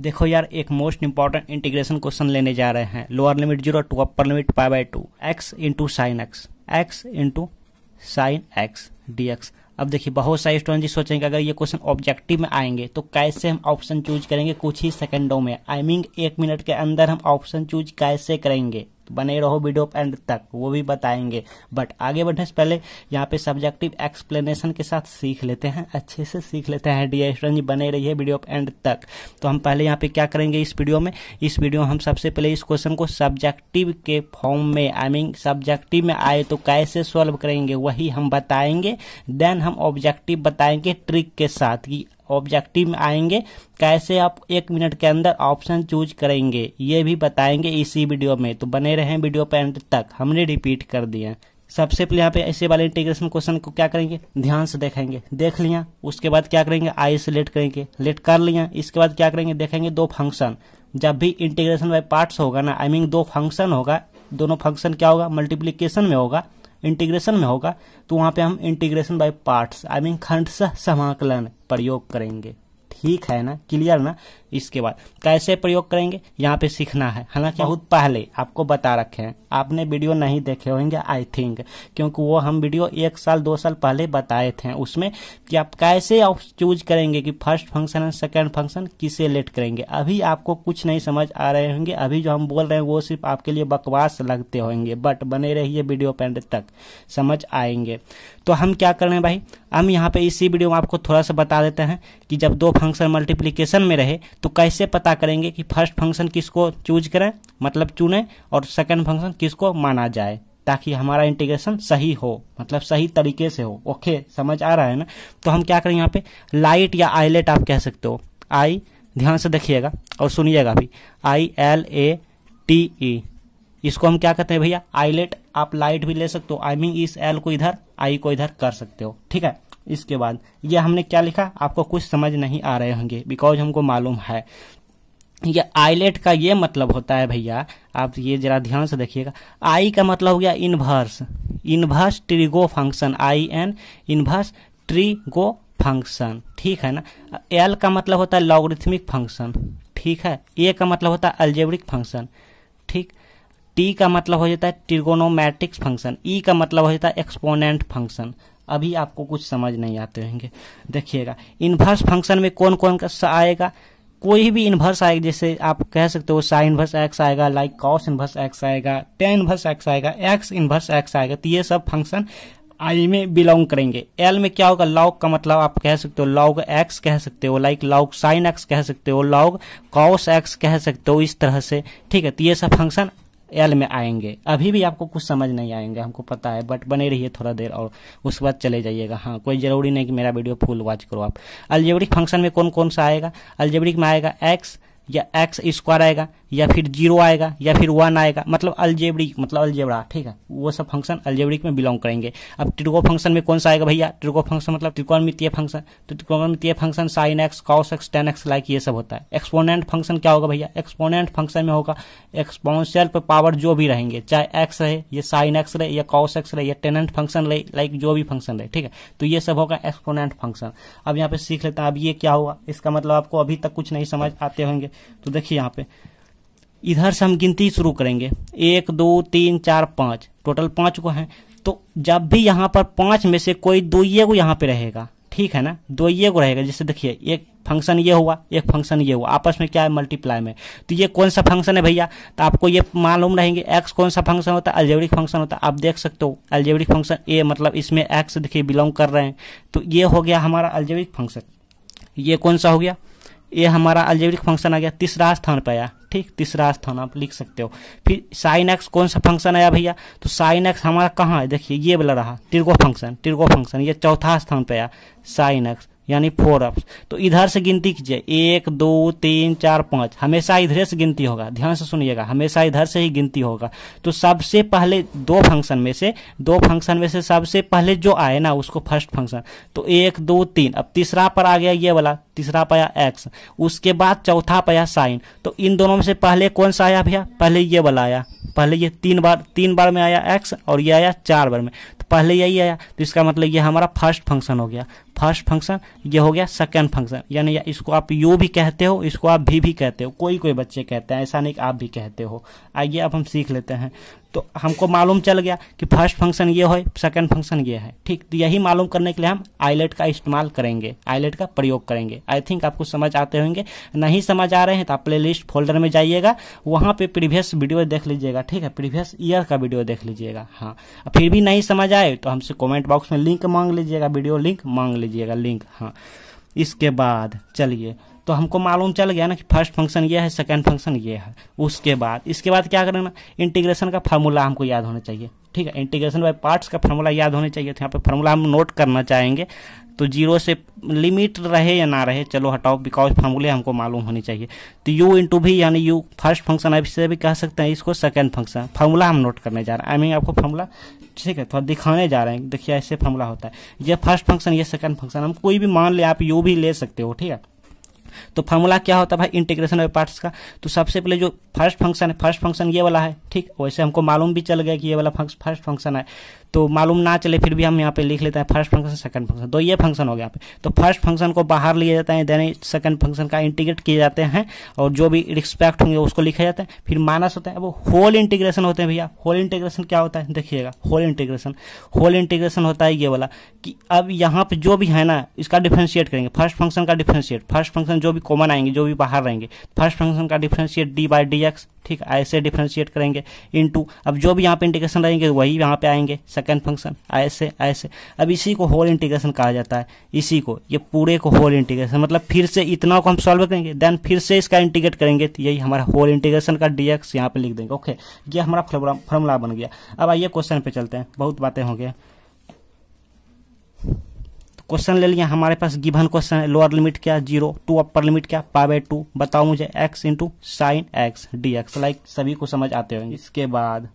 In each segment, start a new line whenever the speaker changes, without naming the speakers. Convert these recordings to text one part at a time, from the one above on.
देखो यार एक मोस्ट इंपॉर्टेंट इंटीग्रेशन क्वेश्चन लेने जा रहे हैं lower limit zero to upper limit pi by two x into sine x x into sine x d x अब देखिए बहुत सारे स्टूडेंट जी सोचेंगे अगर ये क्वेश्चन ऑब्जेक्टिव में आएंगे तो कैसे हम ऑप्शन चूज करेंगे कुछ ही सेकंडों में आई I मीन mean, एक मिनट के अंदर हम ऑप्शन चूज कैसे करेंगे तो बने रहो वीडियो एंड तक वो भी बताएंगे बट आगे बढ़ने से पहले यहाँ पे सब्जेक्टिव एक्सप्लेनेशन के साथ सीख लेते हैं अच्छे से सीख लेते हैं डी स्टूडेंट जी बने रही वीडियो एंड तक तो हम पहले यहाँ पे क्या करेंगे इस वीडियो में इस वीडियो में हम सबसे पहले इस क्वेश्चन को सब्जेक्टिव के फॉर्म में आई मीन सब्जेक्टिव में आए तो कैसे सॉल्व करेंगे वही हम बताएंगे देन हम ऑब्जेक्टिव बताएंगे ट्रिक के साथ कि ऑब्जेक्टिव में आएंगे कैसे आप एक मिनट के अंदर ऑप्शन चूज करेंगे ये भी बताएंगे इसी वीडियो में तो बने रहें वीडियो पर एंड तक हमने रिपीट कर दिया सबसे पहले यहाँ पे ऐसे वाले इंटीग्रेशन क्वेश्चन को क्या करेंगे ध्यान से देखेंगे देख लिया उसके बाद क्या करेंगे आई से लेट करेंगे लेट कर लिया इसके बाद क्या करेंगे देखेंगे दो फंक्शन जब भी इंटीग्रेशन बाय पार्ट्स होगा ना आई I मीन mean, दो फंक्शन होगा दोनों फंक्शन क्या होगा मल्टीप्लीकेशन में होगा इंटीग्रेशन में होगा तो वहां पे हम integration by parts I mean खंड समाकलन प्रयोग करेंगे ठीक है ना क्लियर ना इसके बाद कैसे प्रयोग करेंगे यहाँ पे सीखना है हालांकि बहुत पहले आपको बता रखे हैं आपने वीडियो नहीं देखे होंगे आई थिंक क्योंकि वो हम वीडियो एक साल दो साल पहले बताए थे उसमें कि आप कैसे आप चूज करेंगे कि first function and second function किसे लेट करेंगे अभी आपको कुछ नहीं समझ आ रहे होंगे अभी जो हम बोल रहे हैं वो सिर्फ आपके लिए बकवास लगते होंगे बट बने रहिए वीडियो पेंड तक समझ आएंगे तो हम क्या कर रहे हैं भाई हम यहाँ पे इसी वीडियो में आपको थोड़ा सा बता देते हैं कि जब दो फंक्शन मल्टीप्लीकेशन में रहे तो कैसे पता करेंगे कि फर्स्ट फंक्शन किसको चूज करें मतलब चुनें और सेकेंड फंक्शन किसको माना जाए ताकि हमारा इंटीग्रेशन सही हो मतलब सही तरीके से हो ओके समझ आ रहा है ना तो हम क्या करें यहाँ पे लाइट या आईलेट आप कह सकते हो आई ध्यान से देखिएगा और सुनिएगा भी I L A T E इसको हम क्या कहते हैं भैया आईलेट आप लाइट भी ले सकते हो आई मीन इस एल को इधर आई को इधर कर सकते हो ठीक है इसके बाद ये हमने क्या लिखा आपको कुछ समझ नहीं आ रहे होंगे बिकॉज हमको मालूम है ये आईलेट का ये मतलब होता है भैया आप ये जरा ध्यान से देखिएगा आई का मतलब हो गया inverse inverse trigo function I in inverse trigo function ठीक है ना एल का मतलब होता है लॉगरिथमिक फंक्शन ठीक है ए का मतलब होता है अल्जेब्रिक फंक्शन ठीक टी का मतलब हो जाता है ट्रिगोनोमेट्रिक्स फंक्शन ई का मतलब हो जाता है एक्सपोनेंट फंक्शन अभी आपको कुछ समझ नहीं आते होंगे देखिएगा इन्वर्स फंक्शन में कौन कौन सा आएगा कोई भी इन्वर्स आएगा जैसे आप कह सकते हो साइन इन्वर्स एक्स आएगा लाइक कॉस इन्वर्स एक्स आएगा टेन इन्वर्स एक्स आएगा एक्स इन्वर्स एक्स आएगा तो ये सब फंक्शन आई में बिलोंग करेंगे एल में क्या होगा लॉग का मतलब आप कह सकते हो लॉग एक्स कह सकते हो लाइक लॉग साइन एक्स कह सकते हो लॉग कॉस एक्स कह सकते हो इस तरह से ठीक है तो ये सब फंक्शन एल में आएंगे अभी भी आपको कुछ समझ नहीं आएंगे हमको पता है बट बने रहिए थोड़ा देर और उसके बाद चले जाइएगा हाँ कोई जरूरी नहीं कि मेरा वीडियो फुल वॉच करो आप अलजेबरिक फंक्शन में कौन कौन सा आएगा अलजेबरिक में आएगा एक्स या एक्स स्क्वायर आएगा या फिर जीरो आएगा या फिर वन आएगा मतलब अल्जेब्रिक मतलब अलजेबड़ा ठीक है वो सब फंक्शन अल्जेब्रिक में बिलोंग करेंगे अब ट्रिको फंक्शन में कौन सा आएगा भैया ट्रिको फंक्शन मतलब त्रिकोणमितीय फंक्शन तो त्रिकोणमितीय function sine x cos x tan x like ये सब होता है एक्सपोनेंट फंक्शन क्या होगा भैया एक्सपोनेंट फंक्शन में होगा एक्सपोनशियल पर पावर जो भी रहेंगे चाहे एक्स रहे या साइन एक्स रहे या कॉस एक्स रहे या टेनेंट फंक्शन रहे लाइक जो भी फंक्शन रहे ठीक है तो ये सब होगा एक्सपोनेंट फंक्शन अब यहाँ पे सीख लेते हैं अब ये क्या होगा इसका मतलब आपको अभी तक कुछ नहीं समझ आते होंगे तो देखिए यहाँ पे इधर से हम गिनती शुरू करेंगे एक दो तीन चार पाँच टोटल पाँच को हैं तो जब भी यहाँ पर पाँच में से कोई दो ये को यहाँ पे रहेगा ठीक है ना दो ये को रहेगा जैसे देखिए एक फंक्शन ये हुआ एक फंक्शन ये हुआ आपस में क्या है मल्टीप्लाई में तो ये कौन सा फंक्शन है भैया तो आपको ये मालूम रहेंगे एक्स कौन सा फंक्शन होता है अल्जेवरिक फंक्शन होता है आप देख सकते हो अल्जेवरिक फंक्शन ए मतलब इसमें एक्स देखिए बिलोंग कर रहे हैं तो ये हो गया हमारा अल्जेवरिक फंक्शन ये कौन सा हो गया ये हमारा अल्जेब्रिक फंक्शन आ गया तीसरा स्थान पर आया ठीक तीसरा स्थान आप लिख सकते हो फिर साइन एक्स कौन सा फंक्शन आया भैया तो साइन एक्स हमारा कहाँ है देखिए ये वाला रहा तिरगो फंक्शन तिरगो फंक्शन ये चौथा स्थान पर आया साइन एक्स यानी फोर अप्स तो इधर से गिनती कीजिए एक दो तीन चार पाँच हमेशा इधर से गिनती होगा ध्यान से सुनिएगा हमेशा इधर से ही गिनती होगा तो सबसे पहले दो फंक्शन में से दो फंक्शन में से सबसे पहले जो आए ना उसको फर्स्ट फंक्शन तो एक दो तीन अब तीसरा पर आ गया ये वाला तीसरा पाया एक्स उसके बाद चौथा पाया साइन तो इन दोनों में से पहले कौन सा आया भैया पहले ये वाला आया पहले ये तीन बार तीन बार में आया एक्स और ये आया चार बार में तो पहले यही आया तो इसका मतलब ये हमारा फर्स्ट फंक्शन हो गया फर्स्ट फंक्शन ये हो गया सेकेंड फंक्शन यानी या इसको आप यू भी कहते हो इसको आप भी भी कहते हो कोई कोई बच्चे कहते हैं ऐसा नहीं कि आप भी कहते हो आइए अब हम सीख लेते हैं तो हमको मालूम चल गया कि फर्स्ट फंक्शन ये है सेकंड फंक्शन ये है ठीक तो यही मालूम करने के लिए हम आईलेट का इस्तेमाल करेंगे आईलेट का प्रयोग करेंगे आई थिंक आपको समझ आते होंगे नहीं समझ आ रहे हैं तो आप प्लेलिस्ट फोल्डर में जाइएगा वहाँ पर प्रीवियस वीडियो देख लीजिएगा ठीक है प्रीवियस ईयर का वीडियो देख लीजिएगा हाँ फिर भी नहीं समझ आए तो हमसे कॉमेंट बॉक्स में लिंक मांग लीजिएगा वीडियो लिंक मांग लीजिएगा लिंक हाँ इसके बाद चलिए तो हमको मालूम चल गया ना कि फर्स्ट फंक्शन ये है सेकेंड फंक्शन ये है उसके बाद इसके बाद क्या करना इंटीग्रेशन का फार्मूला हमको याद होना चाहिए ठीक है इंटीग्रेशन बाय पार्ट्स का फार्मूला याद होना चाहिए तो यहाँ पे फार्मूला हम नोट करना चाहेंगे तो जीरो से लिमिट रहे या ना रहे चलो हटाओ बिकॉज फार्मूले हमको मालूम होनी चाहिए तो यू इंटू भी यानी यू फर्स्ट फंक्शन आप इससे भी कह सकते हैं इसको सेकेंड फंक्शन फार्मूला हम नोट करने जा रहे हैं आई मीन आपको फार्मूला ठीक है थोड़ा दिखाने जा रहे हैं देखिए ऐसे फार्मूला होता है ये फर्स्ट फंक्शन ये सेकेंड फंक्शन हम कोई भी मान ले आप यू भी ले सकते हो ठीक है तो फार्मूला क्या होता है भाई इंटीग्रेशन ऑफ पार्ट्स का तो सबसे पहले जो फर्स्ट फंक्शन है फर्स्ट फंक्शन ये वाला है ठीक वैसे हमको मालूम भी चल गया कि ये वाला फर्स्ट फंक्शन है तो मालूम ना चले फिर भी हम यहाँ पे लिख लेते हैं फर्स्ट फंक्शन सेकंड फंक्शन तो ये फंक्शन हो गया यहाँ पे तो फर्स्ट फंक्शन को बाहर लिया जाता है देन सेकंड फंक्शन का इंटीग्रेट किए जाते हैं और जो भी रिस्पेक्ट होंगे उसको लिखा जाता है फिर माइनस होता है वो होल इंटीग्रेशन होते हैं भैया होल इंटीग्रेशन क्या होता है देखिएगा होल इंटीग्रेशन होल इंटीग्रेशन होता है ये वाला कि अब यहाँ पे जो भी है ना इसका डिफ्रेंशिएट करेंगे फर्स्ट फंक्शन का डिफ्रेंशिएट फर्स्ट फंक्शन जो जो भी कॉमन आएंगे जो भी बाहर रहेंगे फर्स्ट फंक्शन का differentiate d by d x ठीक ऐसे डिफ्रेंशिएट करेंगे इनटू अब जो भी यहाँ पे इंटीग्रेशन रहेंगे वही यहाँ पे आएंगे सेकंड फंक्शन ऐसे ऐसे अब इसी को होल इंटीग्रेशन कहा जाता है इसी को ये पूरे को होल इंटीग्रेशन मतलब फिर से इतना को हम सॉल्व करेंगे देन फिर से इसका इंटीग्रेट करेंगे तो यही हमारा होल इंटीग्रेशन का डी एक्स यहाँ पे लिख देंगे ओके ये हमारा फॉर्मूला बन गया अब आइए क्वेश्चन पर चलते हैं बहुत बातें होंगे क्वेश्चन ले लिया हमारे पास गिवन क्वेश्चन है लोअर लिमिट क्या जीरो टू अपर लिमिट क्या पावे बाई टू बताओ मुझे x into sine x d x like सभी को समझ आते होंगे इसके बाद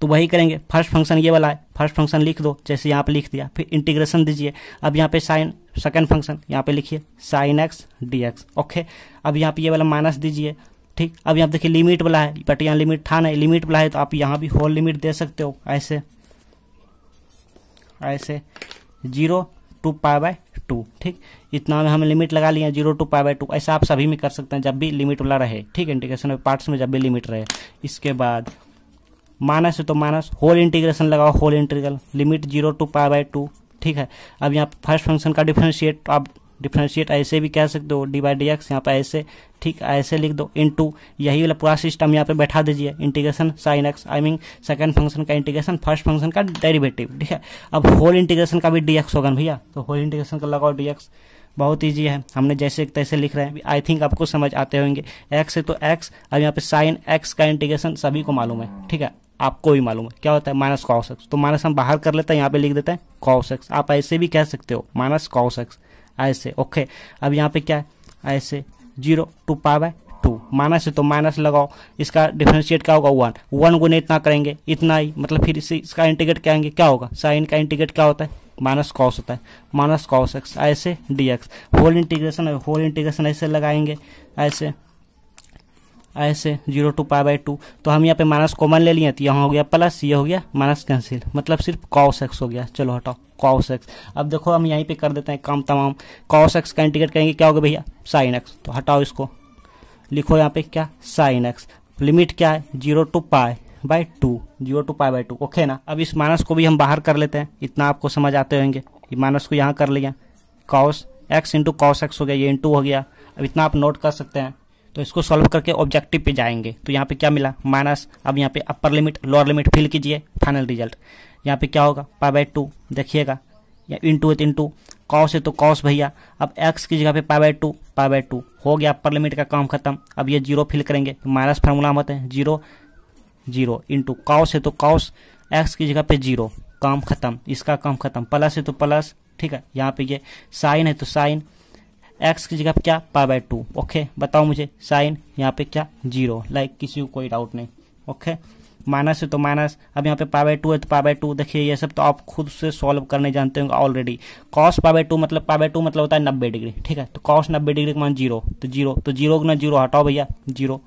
तो वही करेंगे फर्स्ट फंक्शन ये वाला है फर्स्ट फंक्शन लिख दो जैसे यहाँ पे लिख दिया फिर इंटीग्रेशन दीजिए अब यहाँ पे साइन सेकंड फंक्शन यहाँ पे लिखिए sine x d x okay अब यहाँ पे ये वाला माइनस दीजिए ठीक अब यहाँ देखिए लिमिट वाला है बट यहाँ लिमिट था नहीं लिमिट वाला है तो आप यहाँ भी होल लिमिट दे सकते हो ऐसे ऐसे zero to pi by two ठीक इतना में हम लिमिट लगा लिए zero to pi by two ऐसा आप सभी में कर सकते हैं जब भी लिमिट वाला रहे ठीक इंटीग्रेशन में पार्ट्स में जब भी लिमिट रहे इसके बाद माइनस है तो माइनस होल इंटीग्रेशन लगाओ whole integral limit zero to pi by two ठीक है अब यहाँ फर्स्ट फंक्शन का डिफ्रेंशिएट आप डिफ्रेंशिएट ऐसे भी कह सकते हो डी बाई डी एक्स यहाँ पर ऐसे ठीक ऐसे लिख दो इन टू यही वाला पूरा सिस्टम यहाँ पे बैठा दीजिए integration sine x I mean second function का इंटीग्रेशन फर्स्ट फंक्शन का डेरिवेटिव ठीक है अब होल इंटीग्रेशन का भी डी एक्स होगा भैया तो होल इंटीग्रेशन का लगाओ डी एक्स बहुत ईजी है हमने जैसे तैसे लिख रहे हैं आई थिंक आपको समझ आते होंगे एक्स है तो एक्स अब यहाँ पे साइन एक्स का इंटीग्रेशन सभी को मालूम है ठीक है आपको भी मालूम है क्या होता है माइनस कॉस एक्स तो माइनस हम बाहर कर लेते हैं यहाँ पे लिख देते हैं कॉस एक्स आप ऐसे भी कह सकते हो माइनस कॉस एक्स ऐसे ओके अब यहाँ पे क्या है ऐसे जीरो टू पाव है टू माइनस है तो माइनस लगाओ इसका डिफ्रेंशिएट क्या होगा वन वन गुने इतना करेंगे इतना ही मतलब फिर इसी इसका इंटीग्रेट आएंगे क्या होगा साइन का इंटीग्रेट क्या होता है माइनस कॉस होता है माइनस कॉस एक्स ऐसे d x whole integration whole integration ऐसे लगाएंगे ऐसे ऐसे zero to pi by two तो हम यहाँ पे माइनस कॉमन ले लिए तो यहाँ हो गया प्लस ये हो गया माइनस कैंसिल मतलब सिर्फ कॉस एक्स हो गया चलो हटाओ कॉस एक्स अब देखो हम यहीं पे कर देते हैं काम तमाम कॉस एक्स का इंटीग्रेट करेंगे क्या होगा भैया साइन एक्स तो हटाओ इसको लिखो यहाँ पे क्या साइन एक्स लिमिट क्या है zero to pi by two zero to pi by two okay ना अब इस माइनस को भी हम बाहर कर लेते हैं इतना आपको समझ आते होंगे ये माइनस को यहाँ कर लिया cos x into cos x हो गया ये इंटू हो गया अब इतना आप नोट कर सकते हैं तो इसको सॉल्व करके ऑब्जेक्टिव पे जाएंगे तो यहाँ पे क्या मिला माइनस अब यहाँ पे upper limit lower limit fill कीजिए फाइनल रिजल्ट यहाँ पे क्या होगा पाई बाई टू देखिएगा या into into cos है तो कॉस भैया अब एक्स की जगह पे pi by two pi by two हो गया अपर लिमिट का काम खत्म अब ये जीरो फिल करेंगे तो माइनस फार्मूला हम होते हैं zero zero into cos है तो कॉस एक्स की जगह पे जीरो काम खत्म इसका काम खत्म प्लस है तो प्लस ठीक है यहाँ पे ये साइन है तो साइन एक्स की जगह पे क्या पाई बाई टू ओके बताओ मुझे साइन यहाँ पे क्या जीरो लाइक किसी को कोई डाउट नहीं ओके माइनस है तो माइनस अब यहाँ पे पावे टू है तो पावे टू देखिए ये सब तो आप खुद से सॉल्व करने जानते होंगे ऑलरेडी कॉस पावे टू मतलब पावे टू मतलब होता है नब्बे डिग्री ठीक है तो कॉस नब्बे डिग्री का मान जीरो तो जीरो तो जीरो ना जीरो हटाओ भैया जीरो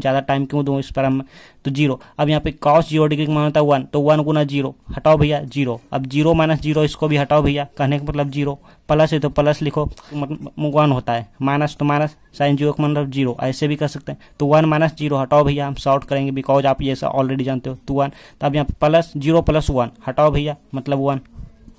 ज़्यादा टाइम क्यों दूँ इस पर हम तो जीरो अब यहाँ पे कॉस जीरो डिग्री का मान होता है वन तो वन गुना जीरो हटाओ भैया जीरो अब जीरो माइनस जीरो इसको भी हटाओ भैया कहने का मतलब जीरो प्लस है तो प्लस लिखो मतलब वन होता है माइनस तो माइनस साइन जीरो का मतलब जीरो ऐसे भी कर सकते हैं तो वन माइनस जीरो हटाओ भैया हम शॉर्ट करेंगे बिकॉज आप ये सब ऑलरेडी जानते हो तो वन तो अब यहाँ पर प्लस जीरो प्लस वन हटाओ भैया मतलब वन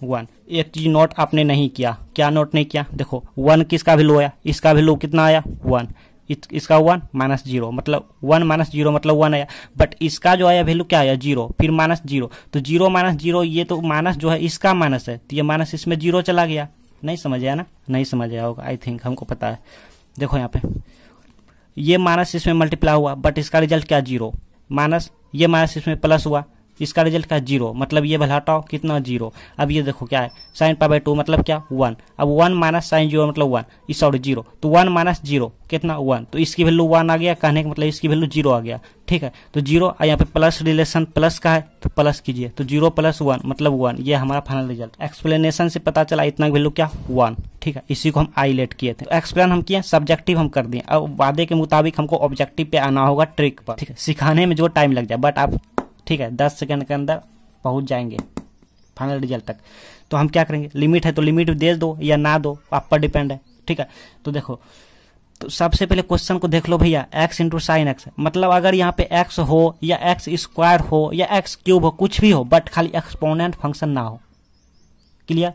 वन एक चीज नोट आपने नहीं किया क्या नोट नहीं किया देखो वन किसका भी लो आया इसका भी लो कितना आया वन इसका वन माइनस जीरो मतलब वन माइनस जीरो मतलब वन आया बट इसका जो आया वैल्यू क्या आया जीरो फिर माइनस जीरो तो जीरो माइनस जीरो ये तो माइनस जो है इसका माइनस है तो ये माइनस इसमें जीरो चला गया नहीं समझ आया ना नहीं समझ आया होगा आई थिंक हमको पता है देखो यहाँ पे ये माइनस इसमें मल्टीप्लाई हुआ बट इसका रिजल्ट क्या जीरो माइनस ये माइनस इसमें प्लस हुआ इसका रिजल्ट क्या जीरो मतलब ये भला हटाओ कितना जीरो अब ये देखो क्या है साइन पाई बाई टू मतलब क्या वन अब वन माइनस साइन जीरो मतलब वन इस सॉरी जीरो तो वन माइनस जीरो कितना वन तो इसकी वैल्यू वन आ गया कहने का मतलब इसकी वैल्यू जीरो आ गया ठीक है तो जीरो यहाँ पे प्लस रिलेशन प्लस का है तो प्लस कीजिए तो जीरो प्लस वन मतलब वन ये हमारा फाइनल रिजल्ट एक्सप्लेनेशन से पता चला इतना वैल्यू क्या वन ठीक है इसी को हम आईलेट किए थे एक्सप्लेन हम किए सब्जेक्टिव हम कर दिए अब वादे के मुताबिक हमको ऑब्जेक्टिव पे आना होगा ट्रिक पर ठीक है सिखाने में जो टाइम लग जाए बट आप ठीक है दस सेकेंड के अंदर पहुंच जाएंगे फाइनल रिजल्ट तक तो हम क्या करेंगे लिमिट है तो लिमिट दे दो या ना दो आप पर डिपेंड है ठीक है तो देखो तो सबसे पहले क्वेश्चन को देख लो भैया x इंटू साइन एक्स मतलब अगर यहाँ पे x हो या x स्क्वायर हो या x क्यूब हो कुछ भी हो बट खाली एक्सपोनेंट फंक्शन ना हो क्लियर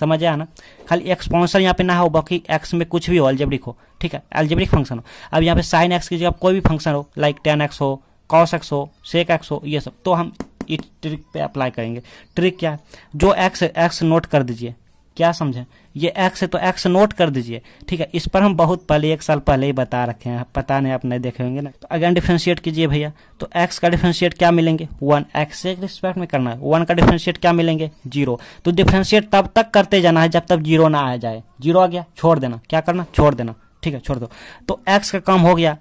समझ आया ना खाली एक्सपोनेंशियल यहाँ पे ना हो बाकी x में कुछ भी हो एल्जेब्रिक हो ठीक है एल्जेब्रिक फंक्शन हो अब यहाँ पे साइन एक्स की जगह कोई भी फंक्शन हो लाइक टेन एक्स हो कॉस एक्स हो सेक एक्स हो ये सब तो हम इस ट्रिक पे अप्लाई करेंगे ट्रिक क्या जो एक्स एक्स नोट कर दीजिए क्या समझें ये एक्स है तो एक्स नोट कर दीजिए ठीक है इस पर हम बहुत पहले एक साल पहले ही बता रखे हैं पता नहीं आप नहीं देखे होंगे ना तो अगेन डिफ्रेंशिएट कीजिए भैया तो एक्स का डिफ्रेंशिएट क्या मिलेंगे वन एक्स एक रिस्पेक्ट में करना है वन का डिफ्रेंशिएट क्या मिलेंगे जीरो तो डिफ्रेंशिएट तब तक करते जाना है जब तक जीरो ना आ जाए जीरो आ गया छोड़ देना क्या करना छोड़ देना ठीक है छोड़ दो तो एक्स का कम हो गया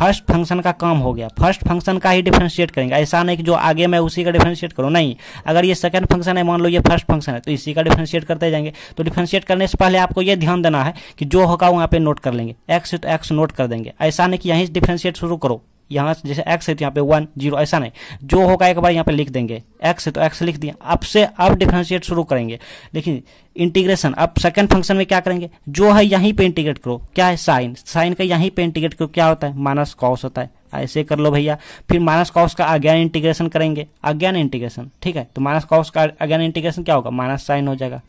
फर्स्ट फंक्शन का काम हो गया फर्स्ट फंक्शन का ही डिफ्रेंशिएट करेंगे ऐसा नहीं कि जो आगे मैं उसी का डिफ्रेंशिएट करूँ नहीं अगर ये सेकंड फंक्शन है मान लो ये फर्स्ट फंक्शन है तो इसी का डिफ्रेंशिएट करते जाएंगे तो डिफ्रेंशिएट करने से पहले आपको ये ध्यान देना है कि जो होगा वहाँ पर नोट कर लेंगे एक्स तो एक्स नोट कर देंगे ऐसा नहीं कि यहीं डिफ्रेंशिएट शुरू करो यहाँ से जैसे एक्स है तो यहाँ पे वन जीरो ऐसा नहीं जो होगा एक बार यहाँ पे लिख देंगे एक्स है तो एक्स लिख दिया अब से अब डिफ्रेंशिएट शुरू करेंगे लेकिन इंटीग्रेशन अब सेकंड फंक्शन में क्या करेंगे जो है यहीं पे इंटीग्रेट करो क्या है साइन साइन का यहीं पे इंटीग्रेट करो क्या होता है माइनस कॉस होता है ऐसे कर लो भैया फिर माइनस कॉस का अज्ञान इंटीग्रेशन करेंगे अज्ञान इंटीग्रेशन ठीक है तो माइनस कॉस का अज्ञान इंटीग्रेशन क्या होगा माइनस साइन हो जाएगा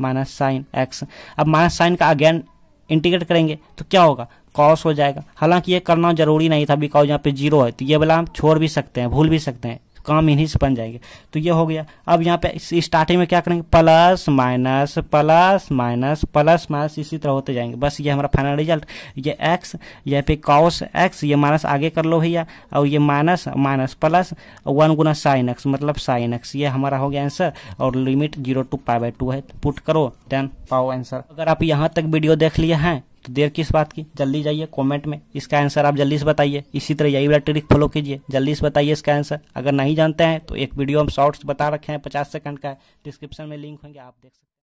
माइनस साइन एक्स अब माइनस साइन का अज्ञान इंटीग्रेट करेंगे तो क्या होगा कॉस हो जाएगा हालांकि ये करना जरूरी नहीं था बिकॉज यहाँ पे जीरो है तो ये वाला हम छोड़ भी सकते हैं भूल भी सकते हैं काम इन्हीं से बन जाएंगे तो ये हो गया अब यहाँ पे स्टार्टिंग में क्या करेंगे plus minus plus minus plus minus इसी तरह होते जाएंगे बस ये हमारा फाइनल रिजल्ट ये एक्स ये पे कॉस एक्स ये माइनस आगे कर लो भैया और ये माइनस माइनस प्लस वन गुना साइन एक्स मतलब साइन एक्स ये हमारा हो गया आंसर और limit zero to pi by two है पुट करो देन पाओ आंसर अगर आप यहाँ तक वीडियो देख लिए हैं तो देर किस बात की जल्दी जाइए कमेंट में इसका आंसर आप जल्दी से बताइए इसी तरह यही वाला ट्रिक फॉलो कीजिए जल्दी से बताइए इसका आंसर अगर नहीं जानते हैं तो एक वीडियो हम शॉर्ट्स बता रखे हैं पचास सेकंड का डिस्क्रिप्शन में लिंक होंगे आप देख सकते हैं